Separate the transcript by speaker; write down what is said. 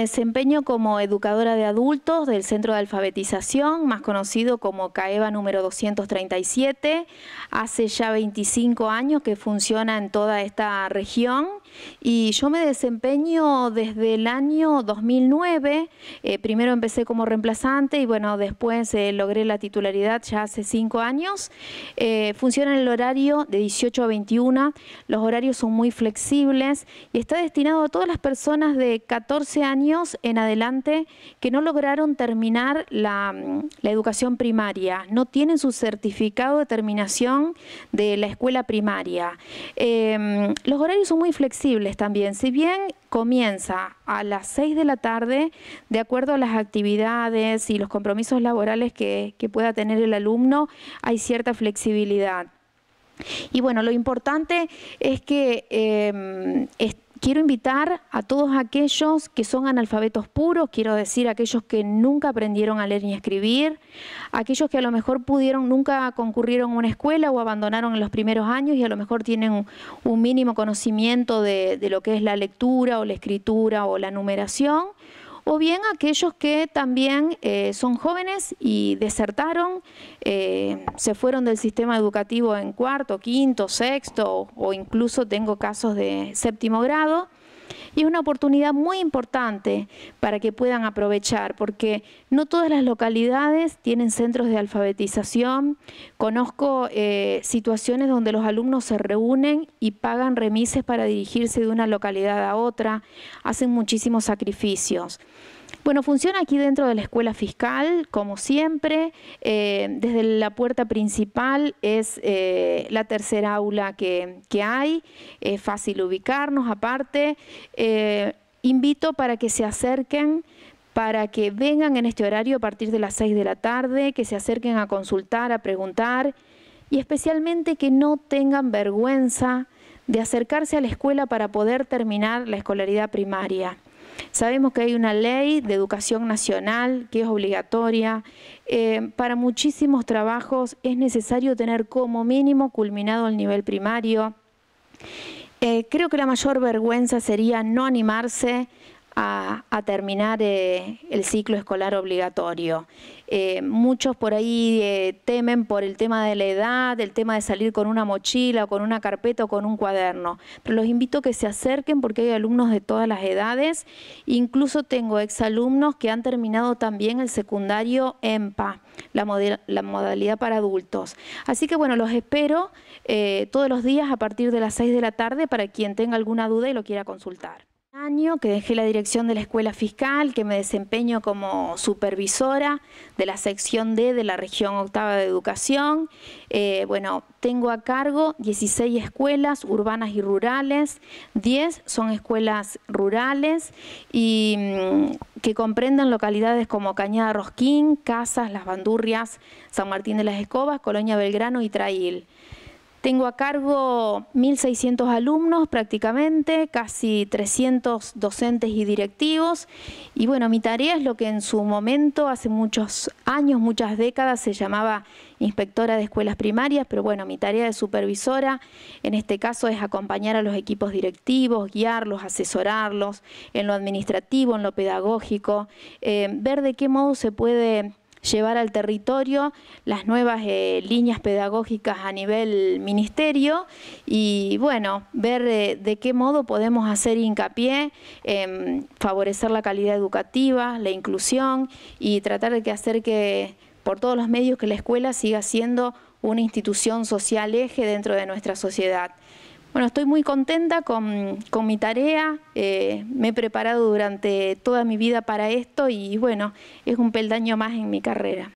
Speaker 1: desempeño como educadora de adultos del Centro de Alfabetización, más conocido como CAEVA número 237. Hace ya 25 años que funciona en toda esta región y yo me desempeño desde el año 2009. Eh, primero empecé como reemplazante y bueno, después eh, logré la titularidad ya hace cinco años. Eh, funciona en el horario de 18 a 21. Los horarios son muy flexibles y está destinado a todas las personas de 14 años en adelante que no lograron terminar la educación primaria, no tienen su certificado de terminación de la escuela primaria. los horarios son muy flexibles también. Si bien comienza a las 6 de la tarde, de acuerdo a las actividades y los compromisos laborales que, pueda tener el alumno, hay cierta flexibilidad. Y bueno, lo importante es que eh, Quiero invitar a todos aquellos que son analfabetos puros, quiero decir aquellos que nunca aprendieron a leer ni escribir, aquellos que a lo mejor pudieron, nunca concurrieron a una escuela o abandonaron en los primeros años y a lo mejor tienen un mínimo conocimiento de, de lo que es la lectura o la escritura o la numeración o bien aquellos que también eh, son jóvenes y desertaron, eh, se fueron del sistema educativo en cuarto, quinto, sexto o incluso tengo casos de séptimo grado, y es una oportunidad muy importante para que puedan aprovechar, porque no todas las localidades tienen centros de alfabetización. Conozco eh, situaciones donde los alumnos se reúnen y pagan remises para dirigirse de una localidad a otra, hacen muchísimos sacrificios. Bueno, funciona aquí dentro de la escuela fiscal, como siempre. Eh, desde la puerta principal es eh, la tercera aula que, hay. Es fácil ubicarnos, aparte. Eh, invito para que se acerquen para que vengan en este horario a partir de las 6 de la tarde, que se acerquen a consultar, a preguntar y especialmente que no tengan vergüenza de acercarse a la escuela para poder terminar la escolaridad primaria. Sabemos que hay una ley de educación nacional que es obligatoria. Eh, para muchísimos trabajos es necesario tener como mínimo culminado el nivel primario. Eh, creo que la mayor vergüenza sería no animarse a, terminar eh, el ciclo escolar obligatorio. Eh, muchos por ahí eh, temen por el tema de la edad, el tema de salir con una mochila, o con una carpeta o con un cuaderno. Pero los invito a que se acerquen porque hay alumnos de todas las edades. Incluso tengo exalumnos que han terminado también el secundario EMPA, la, la modalidad para adultos. Así que bueno, los espero todos los días a partir de las 6 de la tarde para quien tenga alguna duda y lo quiera consultar que dejé la dirección de la Escuela Fiscal, que me desempeño como supervisora de la sección D de la región octava de educación. Eh, bueno, tengo a cargo 16 escuelas urbanas y rurales, 10 son escuelas rurales y mm, que comprenden localidades como Cañada Rosquín, Casas, Las Bandurrias, San Martín de las Escobas, Colonia Belgrano y Trail. Tengo a cargo 1.600 alumnos prácticamente, casi 300 docentes y directivos. Y bueno, mi tarea es lo que en su momento, hace muchos años, muchas décadas, se llamaba inspectora de escuelas primarias, pero bueno, mi tarea de supervisora en este caso es acompañar a los equipos directivos, guiarlos, asesorarlos en lo administrativo, en lo pedagógico, eh, ver de qué modo se puede llevar al territorio las nuevas eh, líneas pedagógicas a nivel ministerio y bueno, ver eh, de qué modo podemos hacer hincapié, en favorecer la calidad educativa, la inclusión y tratar de que hacer que por todos los medios que la escuela siga siendo una institución social eje dentro de nuestra sociedad. Bueno, estoy muy contenta con, mi tarea, eh, me he preparado durante toda mi vida para esto y bueno, es un peldaño más en mi carrera.